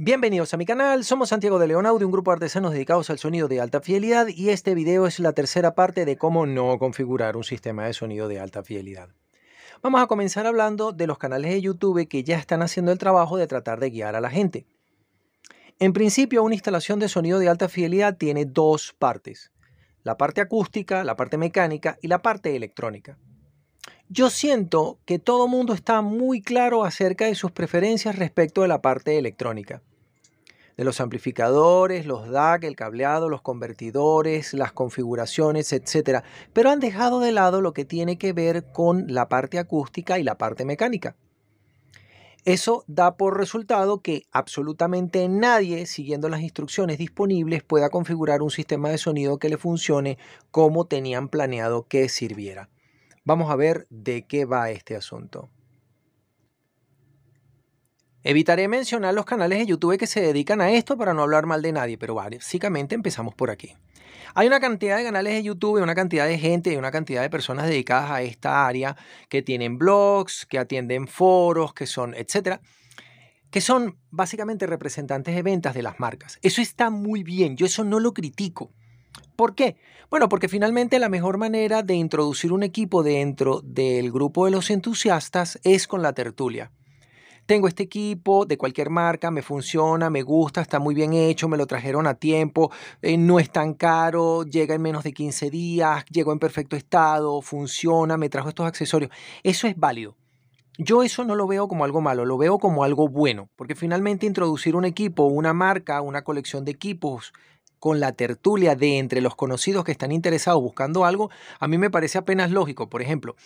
Bienvenidos a mi canal, somos Santiago de Leonaud de un grupo de artesanos dedicados al sonido de alta fidelidad y este video es la tercera parte de cómo no configurar un sistema de sonido de alta fidelidad. Vamos a comenzar hablando de los canales de YouTube que ya están haciendo el trabajo de tratar de guiar a la gente. En principio una instalación de sonido de alta fidelidad tiene dos partes, la parte acústica, la parte mecánica y la parte electrónica. Yo siento que todo mundo está muy claro acerca de sus preferencias respecto de la parte electrónica de los amplificadores, los DAC, el cableado, los convertidores, las configuraciones, etc. Pero han dejado de lado lo que tiene que ver con la parte acústica y la parte mecánica. Eso da por resultado que absolutamente nadie, siguiendo las instrucciones disponibles, pueda configurar un sistema de sonido que le funcione como tenían planeado que sirviera. Vamos a ver de qué va este asunto. Evitaré mencionar los canales de YouTube que se dedican a esto para no hablar mal de nadie, pero básicamente empezamos por aquí. Hay una cantidad de canales de YouTube, una cantidad de gente y una cantidad de personas dedicadas a esta área que tienen blogs, que atienden foros, que son, etcétera, que son básicamente representantes de ventas de las marcas. Eso está muy bien, yo eso no lo critico. ¿Por qué? Bueno, porque finalmente la mejor manera de introducir un equipo dentro del grupo de los entusiastas es con la tertulia tengo este equipo de cualquier marca, me funciona, me gusta, está muy bien hecho, me lo trajeron a tiempo, eh, no es tan caro, llega en menos de 15 días, llegó en perfecto estado, funciona, me trajo estos accesorios. Eso es válido. Yo eso no lo veo como algo malo, lo veo como algo bueno, porque finalmente introducir un equipo, una marca, una colección de equipos con la tertulia de entre los conocidos que están interesados buscando algo, a mí me parece apenas lógico. Por ejemplo,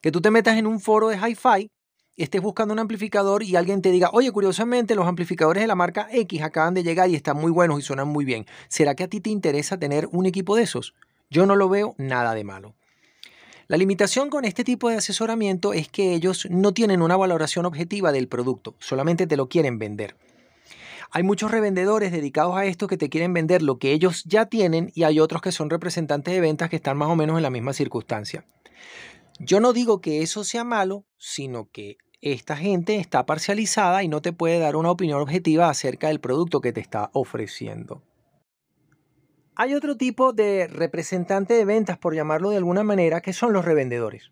que tú te metas en un foro de hi-fi estés buscando un amplificador y alguien te diga, oye, curiosamente los amplificadores de la marca X acaban de llegar y están muy buenos y suenan muy bien. ¿Será que a ti te interesa tener un equipo de esos? Yo no lo veo nada de malo. La limitación con este tipo de asesoramiento es que ellos no tienen una valoración objetiva del producto, solamente te lo quieren vender. Hay muchos revendedores dedicados a esto que te quieren vender lo que ellos ya tienen y hay otros que son representantes de ventas que están más o menos en la misma circunstancia. Yo no digo que eso sea malo, sino que esta gente está parcializada y no te puede dar una opinión objetiva acerca del producto que te está ofreciendo. Hay otro tipo de representante de ventas, por llamarlo de alguna manera, que son los revendedores.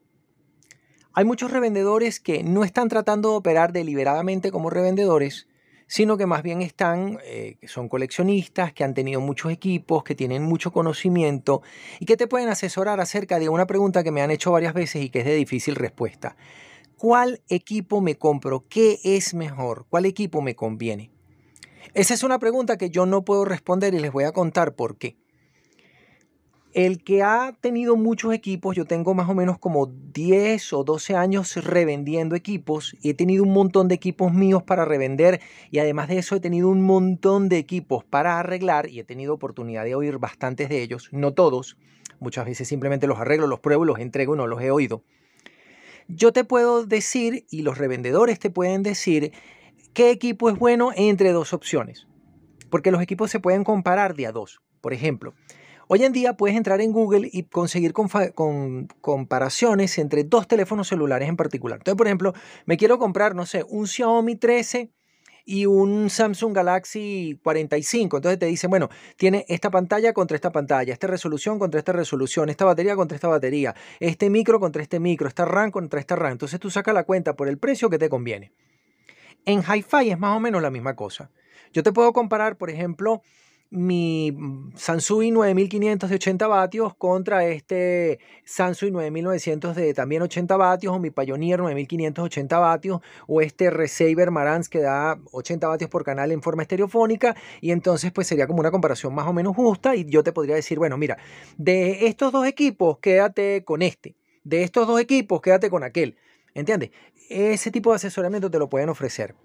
Hay muchos revendedores que no están tratando de operar deliberadamente como revendedores, sino que más bien están, eh, que son coleccionistas, que han tenido muchos equipos, que tienen mucho conocimiento y que te pueden asesorar acerca de una pregunta que me han hecho varias veces y que es de difícil respuesta. ¿Cuál equipo me compro? ¿Qué es mejor? ¿Cuál equipo me conviene? Esa es una pregunta que yo no puedo responder y les voy a contar por qué. El que ha tenido muchos equipos, yo tengo más o menos como 10 o 12 años revendiendo equipos y he tenido un montón de equipos míos para revender y además de eso he tenido un montón de equipos para arreglar y he tenido oportunidad de oír bastantes de ellos, no todos, muchas veces simplemente los arreglo, los pruebo, los entrego, no los he oído. Yo te puedo decir y los revendedores te pueden decir qué equipo es bueno entre dos opciones, porque los equipos se pueden comparar de a dos. Por ejemplo, Hoy en día puedes entrar en Google y conseguir comparaciones entre dos teléfonos celulares en particular. Entonces, por ejemplo, me quiero comprar, no sé, un Xiaomi 13 y un Samsung Galaxy 45. Entonces te dicen, bueno, tiene esta pantalla contra esta pantalla, esta resolución contra esta resolución, esta batería contra esta batería, este micro contra este micro, esta RAM contra esta RAM. Entonces tú sacas la cuenta por el precio que te conviene. En Hi-Fi es más o menos la misma cosa. Yo te puedo comparar, por ejemplo, mi Sansui 9500 de 80 vatios contra este Sansui 9900 de también 80 vatios o mi Pioneer 9580 vatios o este Receiver Marantz que da 80 vatios por canal en forma estereofónica y entonces pues sería como una comparación más o menos justa y yo te podría decir, bueno, mira, de estos dos equipos quédate con este, de estos dos equipos quédate con aquel, ¿entiendes? Ese tipo de asesoramiento te lo pueden ofrecer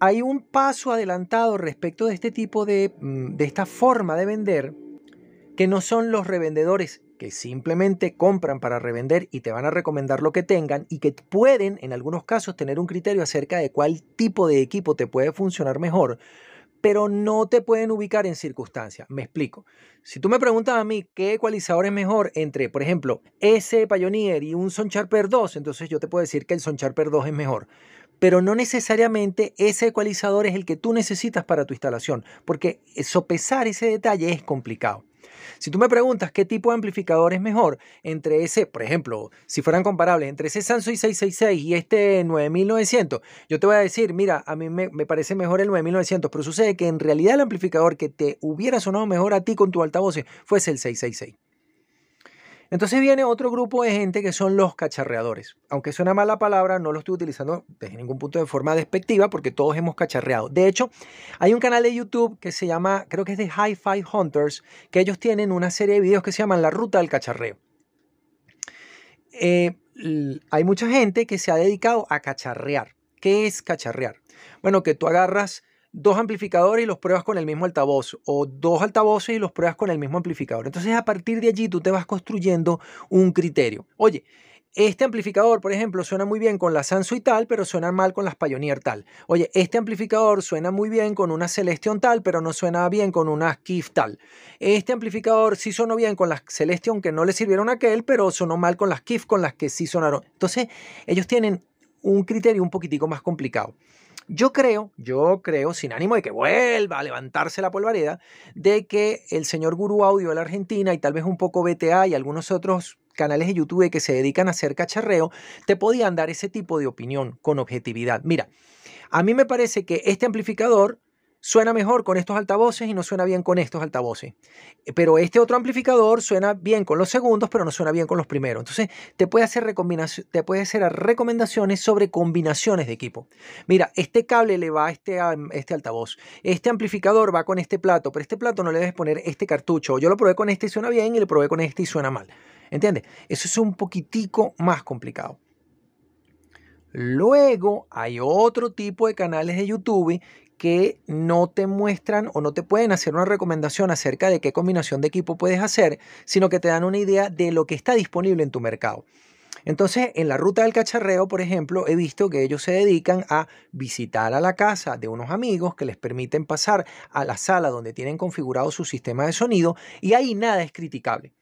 hay un paso adelantado respecto de este tipo mm, de, esta forma de vender, que no son los revendedores que simplemente compran para revender y te van a recomendar lo que tengan y que pueden en algunos casos tener un criterio acerca de cuál tipo de equipo te puede funcionar mejor, pero no te pueden ubicar en circunstancias. Me explico. Si tú me preguntas a mí qué ecualizador es mejor entre, por ejemplo, ese Pioneer y un Soncharper 2, entonces yo te puedo decir que el Soncharper 2 es mejor pero no necesariamente ese ecualizador es el que tú necesitas para tu instalación, porque sopesar ese detalle es complicado. Si tú me preguntas qué tipo de amplificador es mejor entre ese, por ejemplo, si fueran comparables entre ese y 666 y este 9900, yo te voy a decir, mira, a mí me, parece mejor el 9900, pero sucede que en realidad el amplificador que te hubiera sonado mejor a ti con tu altavoz fuese el 666. Entonces viene otro grupo de gente que son los cacharreadores. Aunque suena mala palabra, no lo estoy utilizando desde ningún punto de forma despectiva porque todos hemos cacharreado. De hecho, hay un canal de YouTube que se llama, creo que es de Hi-Fi Hunters, que ellos tienen una serie de videos que se llaman La Ruta del Cacharreo. Eh, hay mucha gente que se ha dedicado a cacharrear. ¿Qué es cacharrear? Bueno, que tú agarras dos amplificadores y los pruebas con el mismo altavoz, o dos altavoces y los pruebas con el mismo amplificador. Entonces a partir de allí tú te vas construyendo un criterio. Oye, este amplificador, por ejemplo, suena muy bien con la y tal, pero suena mal con las Pioneer tal. Oye, este amplificador suena muy bien con una Celestion tal, pero no suena bien con una Kif tal. Este amplificador sí sonó bien con las Celestion que no le sirvieron a aquel, pero sonó mal con las Kif con las que sí sonaron. Entonces, ellos tienen un criterio un poquitico más complicado. Yo creo, yo creo, sin ánimo de que vuelva a levantarse la polvareda, de que el señor Guru Audio de la Argentina y tal vez un poco BTA y algunos otros canales de YouTube que se dedican a hacer cacharreo, te podían dar ese tipo de opinión con objetividad. Mira, a mí me parece que este amplificador suena mejor con estos altavoces y no suena bien con estos altavoces. Eh, pero este otro amplificador suena bien con los segundos, pero no suena bien con los primeros. Entonces, te puede hacer, recomendaciones sobre combinaciones de equipo. Mira, este cable le va a este, a mm, este altavoz. Este amplificador va con este plato, pero este plato no le debes poner este cartucho. Yo lo probé con este y suena bien y lo probé con este y suena mal. ¿Entiendes? Eso es un poquitico más complicado. Luego hay otro tipo de canales de YouTube que no te muestran o no te pueden hacer una recomendación acerca de qué combinación de equipo puedes hacer, sino que te dan una idea de lo que está disponible en tu mercado. Entonces, en la ruta del cacharreo, por ejemplo, he visto que ellos se dedican a visitar a la casa de unos amigos que les permiten pasar a la sala donde tienen configurado su sistema de sonido y ahí nada es criticable.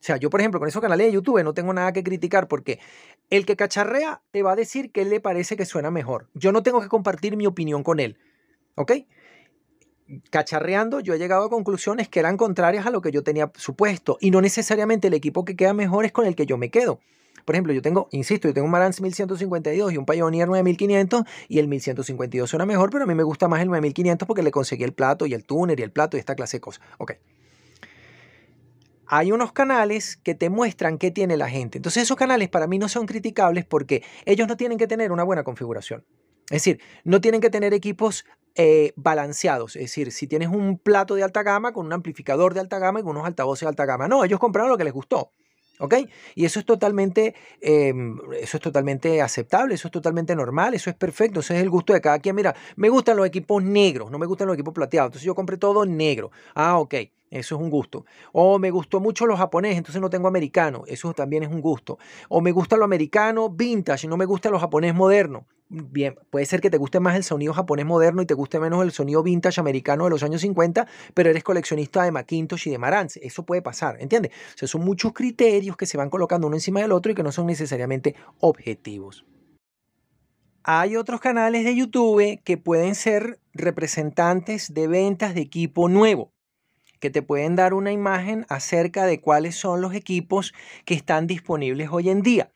O sea, yo, por ejemplo, con esos canales de YouTube no tengo nada que criticar porque el que cacharrea te va a decir qué le parece que suena mejor. Yo no tengo que compartir mi opinión con él. ¿Ok? Cacharreando, yo he llegado a conclusiones que eran contrarias a lo que yo tenía supuesto y no necesariamente el equipo que queda mejor es con el que yo me quedo. Por ejemplo, yo tengo, insisto, yo tengo un Marantz 1152 y un Pioneer 9500 y el 1152 suena mejor, pero a mí me gusta más el 9500 porque le conseguí el plato y el túnel y el plato y esta clase de cosas. Ok. Hay unos canales que te muestran qué tiene la gente. Entonces esos canales para mí no son criticables porque ellos no tienen que tener una buena configuración. Es decir, no tienen que tener equipos eh, balanceados. Es decir, si tienes un plato de alta gama con un amplificador de alta gama y con unos altavoces de alta gama. No, ellos compraron lo que les gustó. ¿Ok? Y eso es totalmente, em, eso es totalmente aceptable, eso es totalmente normal, eso es perfecto, ese es el gusto de cada quien. Mira, me gustan los equipos negros, no me gustan los equipos plateados, entonces yo compré todo negro. Ah, ok, eso es un gusto. O me gustó mucho los japoneses, entonces no tengo americano, eso también es un gusto. O me gusta lo americano vintage, no me gusta lo japonés moderno bien, puede ser que te guste más el sonido japonés moderno y te guste menos el sonido vintage americano de los años 50, pero eres coleccionista de Macintosh y de Marantz. Eso puede pasar, ¿entiendes? O sea, son muchos criterios que se van colocando uno encima del otro y que no son necesariamente objetivos. Hay otros canales de YouTube que pueden ser representantes de ventas de equipo nuevo que te pueden dar una imagen acerca de cuáles son los equipos que están disponibles hoy en día.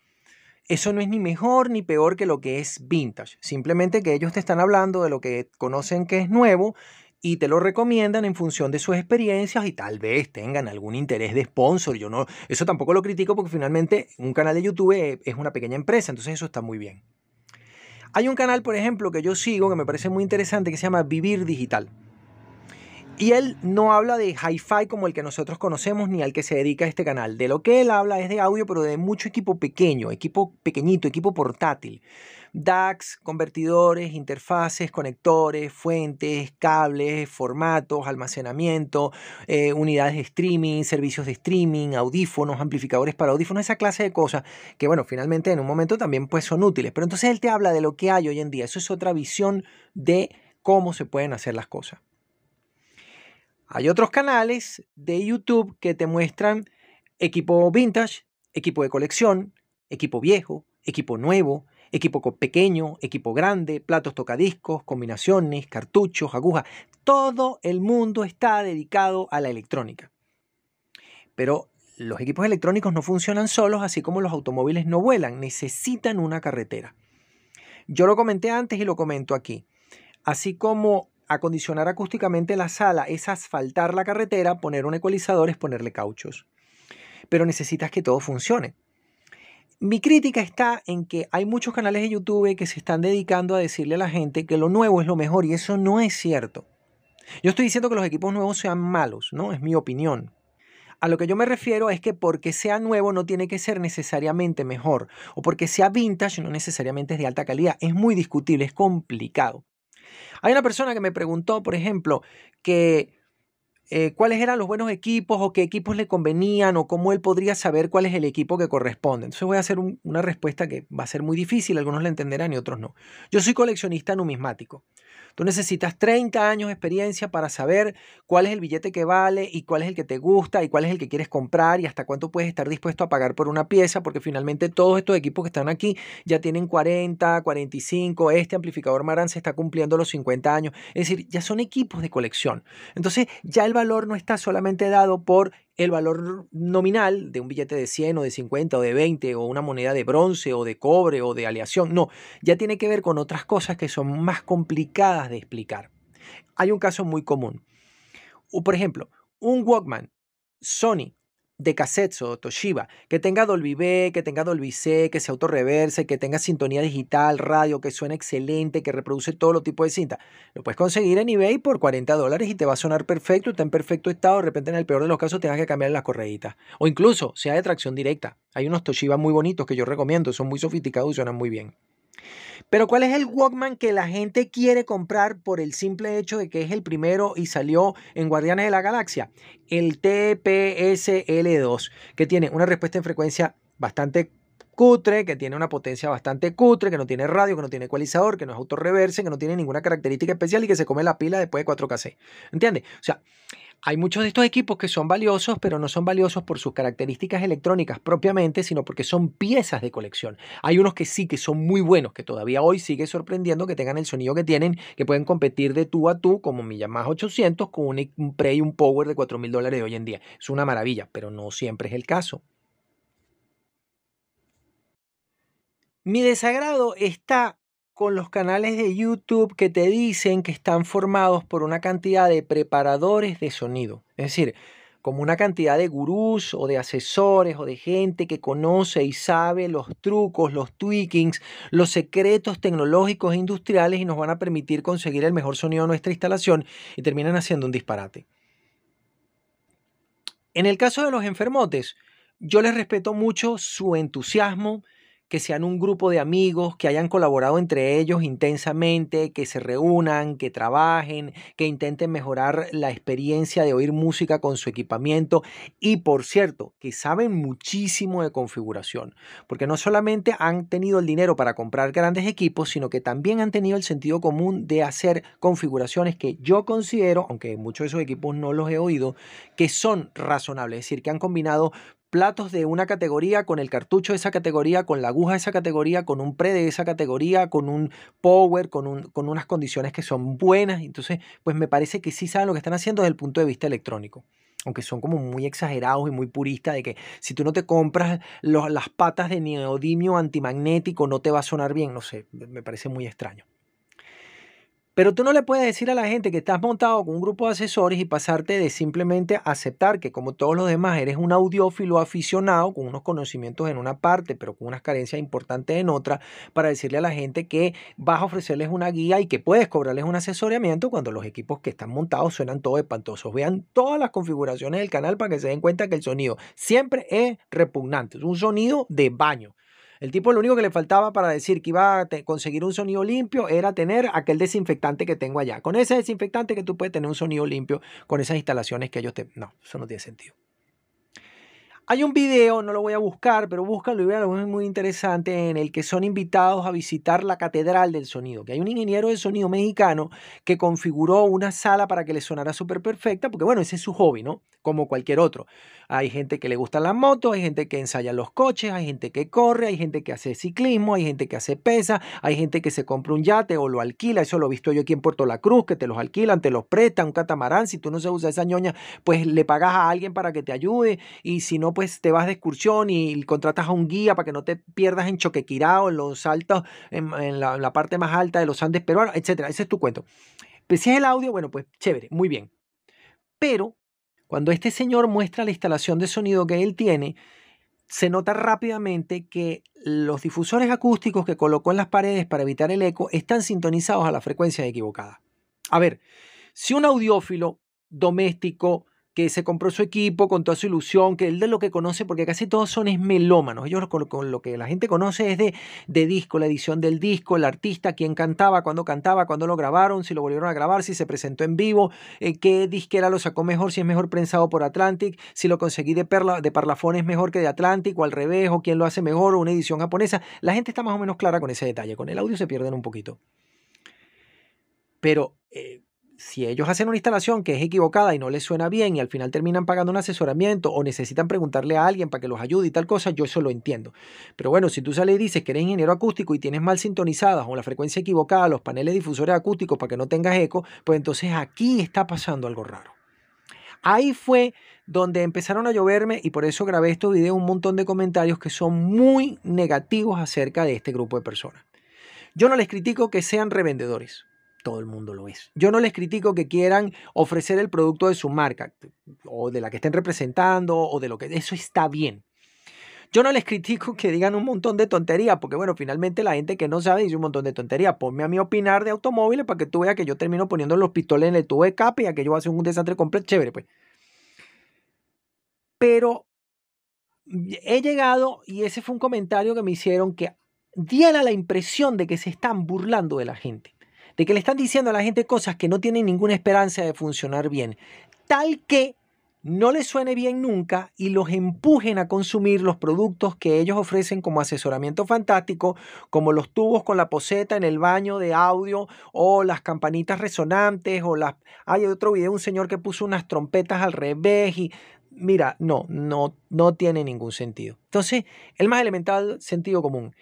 Eso no es ni mejor ni peor que lo que es vintage. Simplemente que ellos te están hablando de lo que conocen que es nuevo y te lo recomiendan en función de sus experiencias y tal vez tengan algún interés de sponsor. Yo no, eso tampoco lo critico porque finalmente un canal de YouTube eh, es una pequeña empresa, entonces eso está muy bien. Hay un canal, por ejemplo, que yo sigo que me parece muy interesante que se llama Vivir Digital. Y él no habla de hi-fi como el que nosotros conocemos ni al que se dedica este canal. De lo que él habla es de audio, pero de mucho equipo pequeño, equipo pequeñito, equipo portátil. DACs, convertidores, interfaces, conectores, fuentes, cables, formatos, almacenamiento, eh, unidades de streaming, servicios de streaming, audífonos, amplificadores para audífonos, esa clase de cosas que, bueno, finalmente en un momento también pues, son útiles. Pero entonces él te habla de lo que hay hoy en día. Eso es otra visión de cómo se pueden hacer las cosas. Hay otros canales de YouTube que te muestran equipo vintage, equipo de colección, equipo viejo, equipo nuevo, equipo pequeño, equipo grande, platos tocadiscos, combinaciones, cartuchos, agujas. Todo el mundo está dedicado a la electrónica. Pero los equipos electrónicos no funcionan solos, así como los automóviles no vuelan, necesitan una carretera. Yo lo comenté antes y lo comento aquí. Así como acondicionar acústicamente la sala es asfaltar la carretera, poner un ecualizador, es ponerle cauchos. Pero necesitas que todo funcione. Mi crítica está en que hay muchos canales de YouTube que se están dedicando a decirle a la gente que lo nuevo es lo mejor y eso no es cierto. Yo estoy diciendo que los equipos nuevos sean malos, ¿no? Es mi opinión. A lo que yo me refiero es que porque sea nuevo no tiene que ser necesariamente mejor o porque sea vintage no necesariamente es de alta calidad. Es muy discutible, es complicado. Hay una persona que me preguntó, por ejemplo, que eh, cuáles eran los buenos equipos o qué equipos le convenían o cómo él podría saber cuál es el equipo que corresponde. Entonces voy a hacer una respuesta que va a ser muy difícil, algunos la entenderán y otros no. Yo soy coleccionista numismático. Tú necesitas 30 años de experiencia para saber cuál es el billete que vale y cuál es el que te gusta y cuál es el que quieres comprar y hasta cuánto puedes estar dispuesto a pagar por una pieza, porque finalmente todos estos equipos que están aquí ya tienen 40, 45, este amplificador Marantz está cumpliendo los 50 años, es decir, ya son equipos de colección. Entonces ya el valor no está solamente dado por el valor nominal de un billete de 100 o de 50 o de 20 o una moneda de bronce o de cobre o de aleación. No, ya tiene que ver con otras cosas que son más complicadas de explicar. Hay un caso muy común. Por ejemplo, un Walkman Sony de cassettes o Toshiba, que tenga Dolby B, que tenga Dolby C, que se autorreverse, que tenga sintonía digital, radio, que suene excelente, que reproduce todo lo tipo de cinta. Lo puedes conseguir en eBay por 40 dólares y te va a sonar perfecto, está en perfecto estado, de repente en el peor de los casos tengas que cambiar las correitas. O incluso sea de tracción directa. Hay unos Toshiba muy bonitos que yo recomiendo, son muy sofisticados y suenan muy bien. Pero ¿cuál es el Walkman que la gente quiere comprar por el simple hecho de que es el primero y salió en Guardianes de la Galaxia? El TPSL2, que tiene una respuesta en frecuencia bastante cutre, que tiene una potencia bastante cutre, que no tiene radio, que no tiene ecualizador, que no es autorreverse, que no tiene ninguna característica especial y que se come la pila después de 4KC. ¿Entiendes? O sea, hay muchos de estos equipos que son valiosos, pero no son valiosos por sus características electrónicas propiamente, sino porque son piezas de colección. Hay unos que sí, que son muy buenos, que todavía hoy sigue sorprendiendo que tengan el sonido que tienen, que pueden competir de tú a tú, como mi Yamaha 800, con un, Prey, un Power de 4.000 mil dólares de hoy en día. Es una maravilla, pero no siempre es el caso. Mi desagrado está con los canales de YouTube que te dicen que están formados por una cantidad de preparadores de sonido. Es decir, como una cantidad de gurús o de asesores o de gente que conoce y sabe los trucos, los tweakings, los secretos tecnológicos e industriales y nos van a permitir conseguir el mejor sonido de nuestra instalación y terminan haciendo un disparate. En el caso de los enfermotes, yo les respeto mucho su entusiasmo, que sean un grupo de amigos, que hayan colaborado entre ellos intensamente, que se reúnan, que trabajen, que intenten mejorar la experiencia de oír música con su equipamiento y por cierto, que saben muchísimo de configuración, porque no solamente han tenido el dinero para comprar grandes equipos, sino que también han tenido el sentido común de hacer configuraciones que yo considero, aunque muchos de esos equipos no los he oído, que son razonables, es decir, que han combinado platos de una categoría, con el cartucho de esa categoría, con la aguja de esa categoría, con un pre de esa categoría, con un power, con, un, con unas condiciones que son buenas. Entonces, pues me parece que sí saben lo que están haciendo desde el punto de vista electrónico aunque son como muy exagerados y muy puristas, de que si tú no te compras las patas de neodimio antimagnético no te va a sonar bien, no sé, me parece muy extraño. Pero tú no le puedes decir a la gente que estás montado con un grupo de asesores y pasarte de simplemente aceptar que como todos los demás eres un audiófilo aficionado con unos conocimientos en una parte, pero con unas carencias importantes en otra, para decirle a la gente que vas a ofrecerles una guía y que puedes cobrarles un asesoramiento cuando los equipos que están montados suenan todo espantosos. Vean todas las configuraciones del canal para que se den cuenta que el sonido siempre es repugnante, es un sonido de baño. El tipo lo único que le faltaba para decir que iba a conseguir un sonido limpio era tener aquel desinfectante que tengo allá. Con ese desinfectante que tú puedes tener un sonido limpio con esas instalaciones que ellos te... No, eso no tiene sentido. Hay un video, no lo voy a buscar, pero búscalo y vean, es muy interesante, en el que son invitados a visitar la Catedral del Sonido, que hay un ingeniero de sonido mexicano que configuró una sala para que le sonara súper perfecta, porque bueno, ese es su hobby, ¿no? Como cualquier otro. Hay gente que le gustan las motos, hay gente que ensaya los coches, hay gente que corre, hay gente que hace ciclismo, hay gente que hace pesa, hay gente que se compra un yate o lo alquila, eso lo he visto yo aquí en Puerto La Cruz, que te los alquilan, te los presta un catamarán, si tú no se usa esa ñoña, pues le pagas a alguien para que te ayude y si no pues te vas de excursión y contratas a un guía para que no te pierdas en Choquequirao, en los altos, en, la, parte más alta de los Andes peruanos, etcétera. Ese es tu cuento. Pues si es el audio, bueno, pues chévere, muy bien. Pero cuando este señor muestra la instalación de sonido que él tiene, se nota rápidamente que los difusores acústicos que colocó en las paredes para evitar el eco están sintonizados a la frecuencia equivocada. A ver, si un audiófilo doméstico que se compró su equipo con toda su ilusión, que él de lo que conoce, porque casi todos son esmelómanos. ellos con, lo que la gente conoce es de, de disco, la edición del disco, el artista, quién cantaba, cuándo cantaba, cuándo lo grabaron, si lo volvieron a grabar, si se presentó en vivo, eh, qué disquera lo sacó mejor, si es mejor prensado por Atlantic, si lo conseguí de, Perla, de Parlafón mejor que de Atlantic o al revés, o quién lo hace mejor, o una edición japonesa. La gente está más o menos clara con ese detalle, con el audio se pierden un poquito. Pero eh, si ellos hacen una instalación que es equivocada y no les suena bien y al final terminan pagando un asesoramiento o necesitan preguntarle a alguien para que los ayude y tal cosa, yo eso lo entiendo. Pero bueno, si tú sales y dices que eres ingeniero acústico y tienes mal sintonizadas o la frecuencia equivocada, los paneles difusores acústicos para que no tengas eco, pues entonces aquí está pasando algo raro. Ahí fue donde empezaron a lloverme y por eso grabé estos video un montón de comentarios que son muy negativos acerca de este grupo de personas. Yo no les critico que sean revendedores todo el mundo lo es. Yo no les critico que quieran ofrecer el producto de su marca o de la que estén representando o de lo que... Eso está bien. Yo no les critico que digan un montón de tonterías, porque bueno, finalmente la gente que no sabe dice un montón de tonterías. Ponme a mí opinar de automóviles para que tú veas que yo termino poniendo los pistoles en el tubo de escape y aquello yo a un desastre completo. Chévere, pues. Pero he llegado, y ese fue un comentario que me hicieron, que diera la impresión de que se están burlando de la gente de que le están diciendo a la gente cosas que no tienen ninguna esperanza de funcionar bien, tal que no les suene bien nunca y los empujen a consumir los productos que ellos ofrecen como asesoramiento fantástico, como los tubos con la poseta en el baño de audio o las campanitas resonantes o las... Hay otro video, un señor que puso unas trompetas al revés y... Mira, no, no, no tiene ningún sentido. Entonces, el más elemental sentido común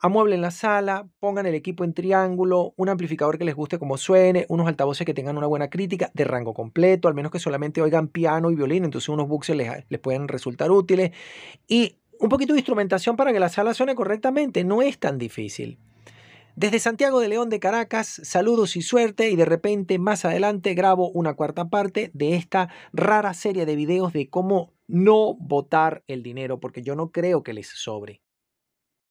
amueblen la sala, pongan el equipo en triángulo, un amplificador que les guste como suene, unos altavoces que tengan una buena crítica de rango completo, al menos que solamente oigan piano y violín, entonces unos bucles les, les pueden resultar útiles. Y un poquito de instrumentación para que la sala suene correctamente, no es tan difícil. Desde Santiago de León de Caracas, saludos y suerte y de repente más adelante grabo una cuarta parte de esta rara serie de videos de cómo no votar el dinero, porque yo no creo que les sobre.